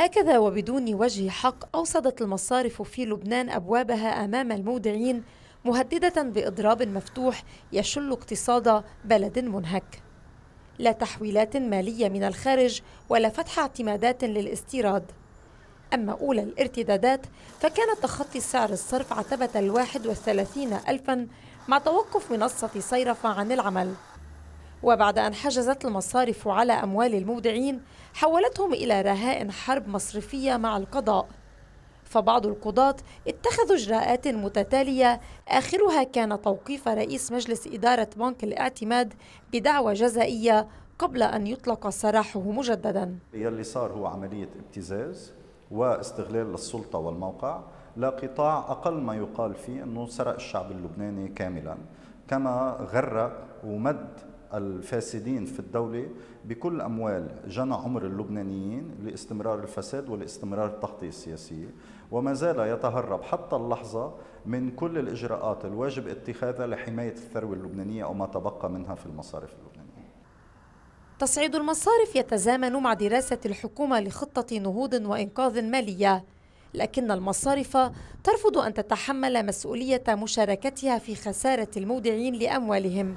هكذا وبدون وجه حق أوصدت المصارف في لبنان أبوابها أمام المودعين مهددة بإضراب مفتوح يشل اقتصاد بلد منهك لا تحويلات مالية من الخارج ولا فتح اعتمادات للاستيراد أما أولى الارتدادات فكان تخطي سعر الصرف عتبة الواحد والثلاثين ألفا مع توقف منصة صيرفة عن العمل وبعد أن حجزت المصارف على أموال المودعين حولتهم إلى رهائن حرب مصرفية مع القضاء فبعض القضاة اتخذوا إجراءات متتالية آخرها كان توقيف رئيس مجلس إدارة بنك الاعتماد بدعوى جزائية قبل أن يطلق سراحه مجددا يلي صار هو عملية ابتزاز واستغلال للسلطة والموقع لقطاع أقل ما يقال فيه أنه سرق الشعب اللبناني كاملا كما غرق ومد الفاسدين في الدولة بكل أموال جنى عمر اللبنانيين لاستمرار الفساد ولاستمرار التغطية السياسية وما زال يتهرب حتى اللحظة من كل الإجراءات الواجب اتخاذها لحماية الثروة اللبنانية أو ما تبقى منها في المصارف اللبنانية تصعيد المصارف يتزامن مع دراسة الحكومة لخطة نهوض وإنقاذ مالية لكن المصارف ترفض أن تتحمل مسؤولية مشاركتها في خسارة المودعين لأموالهم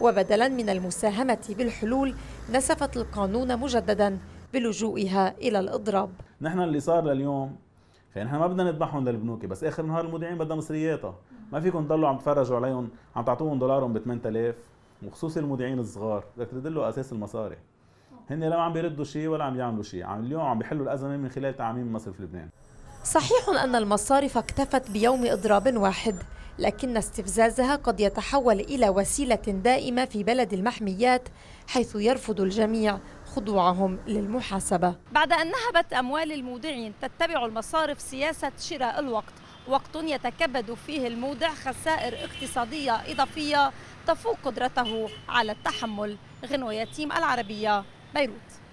وبدلا من المساهمة بالحلول نسفت القانون مجددا بلجوئها إلى الإضراب نحن اللي صار لليوم يعني نحن ما بدنا نذبحهم للبنوك بس اخر النهار المودعين بدها مصرياتها ما فيكم تضلوا عم تفرجوا عليهم عم تعطوهم دولارهم ب 8000 وخصوصي المودعين الصغار بدك ترد له اساس المصاري هن لا عم بيردوا شيء ولا عم يعملوا شيء عم اليوم عم بيحلوا الازمه من خلال تعميم مصرف لبنان صحيح ان المصارف اكتفت بيوم اضراب واحد لكن استفزازها قد يتحول إلى وسيلة دائمة في بلد المحميات حيث يرفض الجميع خضوعهم للمحاسبة بعد أن نهبت أموال المودعين تتبع المصارف سياسة شراء الوقت وقت يتكبد فيه المودع خسائر اقتصادية إضافية تفوق قدرته على التحمل غنوة يتيم العربية بيروت